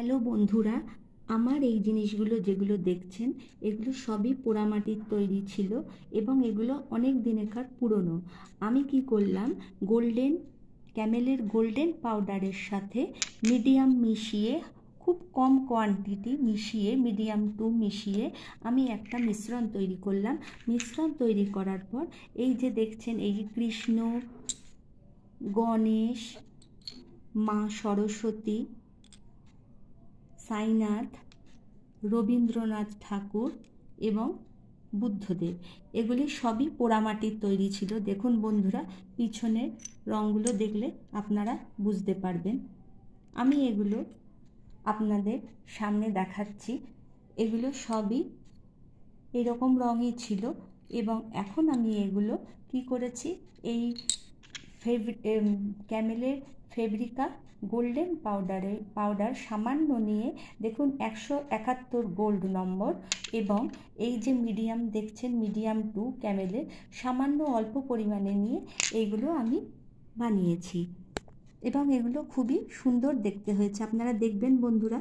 hello বন্ধুরা আমার এই জিনিসগুলো যেগুলো দেখছেন এগুলো সবই পোড়ামাটির তৈরি ছিল এবং এগুলো অনেক দিনেকার পুরনো আমি কি করলাম গোল্ডেন ক্যামেলের গোল্ডেন পাউডারের সাথে মিডিয়াম মিশিয়ে খুব কম কোয়ান্টিটি মিশিয়ে মিডিয়াম টু মিশিয়ে আমি একটা মিশ্রণ তৈরি করলাম মিশ্রণ তৈরি করার পর এই যে দেখছেন এই যে কৃষ্ণ গণেশ মা সরস্বতী সাইনাথ রবীন্দ্রনাথ ঠাকুর এবং বুদ্ধদেব এগুলি সবই পোড়ামাটির তৈরি ছিল দেখুন বন্ধুরা পিছনের রঙগুলো দেখলে আপনারা বুঝতে পারবেন আমি এগুলো আপনাদের সামনে দেখাচ্ছি এগুলো সবই এরকম রঙই ছিল এবং এখন আমি এগুলো কি করেছি এই ফেভ ক্যামেলের ফেব্রিকা গোল্ডেন পাউডারে পাউডার সামান্য নিয়ে দেখুন একশো একাত্তর গোল্ড নম্বর এবং এই যে মিডিয়াম দেখছেন মিডিয়াম টু ক্যামেলের সামান্য অল্প পরিমাণে নিয়ে এইগুলো আমি বানিয়েছি এবং এগুলো খুবই সুন্দর দেখতে হয়েছে আপনারা দেখবেন বন্ধুরা